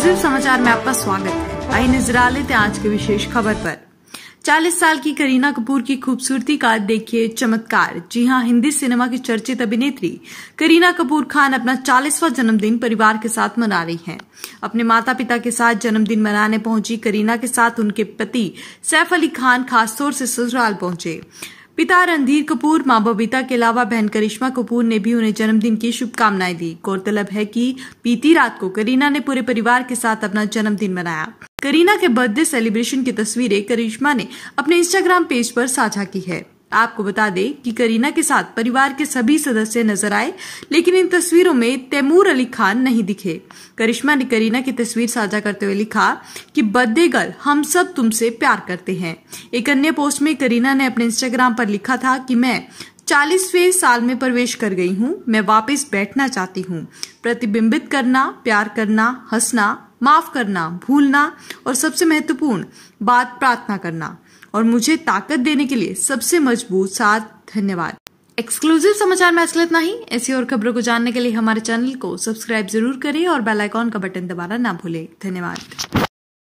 Exclusive समाचार में आपका स्वागत है आई नजर आ लेते आज के विशेष खबर पर 40 साल की करीना कपूर की खूबसूरती का देखिए चमत्कार जी हां हिंदी सिनेमा की चर्चित अभिनेत्री करीना कपूर खान अपना 40वां जन्मदिन परिवार के साथ मना रही हैं। अपने माता पिता के साथ जन्मदिन मनाने पहुंची करीना के साथ उनके पति सैफ अली खान खासतौर से ससुराल पहुंचे पिता रणधीर कपूर मां बबीता के अलावा बहन करिश्मा कपूर ने भी उन्हें जन्मदिन की शुभकामनाएं दी गौरतलब है कि बीती रात को करीना ने पूरे परिवार के साथ अपना जन्मदिन मनाया करीना के बर्थडे सेलिब्रेशन की तस्वीरें करिश्मा ने अपने इंस्टाग्राम पेज पर साझा की है आपको बता दें कि करीना के साथ परिवार के सभी सदस्य नजर आए लेकिन इन तस्वीरों में तैमूर अली खान नहीं दिखे करिश्मा ने करीना की तस्वीर साझा करते हुए लिखा कि बर्थडे गर्ल हम सब तुमसे प्यार करते हैं एक अन्य पोस्ट में करीना ने अपने इंस्टाग्राम पर लिखा था कि मैं चालीसवें साल में प्रवेश कर गई हूँ मैं वापस बैठना चाहती हूँ प्रतिबिंबित करना प्यार करना हंसना माफ करना भूलना और सबसे महत्वपूर्ण बात प्रार्थना करना और मुझे ताकत देने के लिए सबसे मजबूत साथ धन्यवाद एक्सक्लूसिव समाचार में असल इतना ही ऐसी और खबरों को जानने के लिए हमारे चैनल को सब्सक्राइब जरूर करें और बेल आइकॉन का बटन दबाना ना भूलें धन्यवाद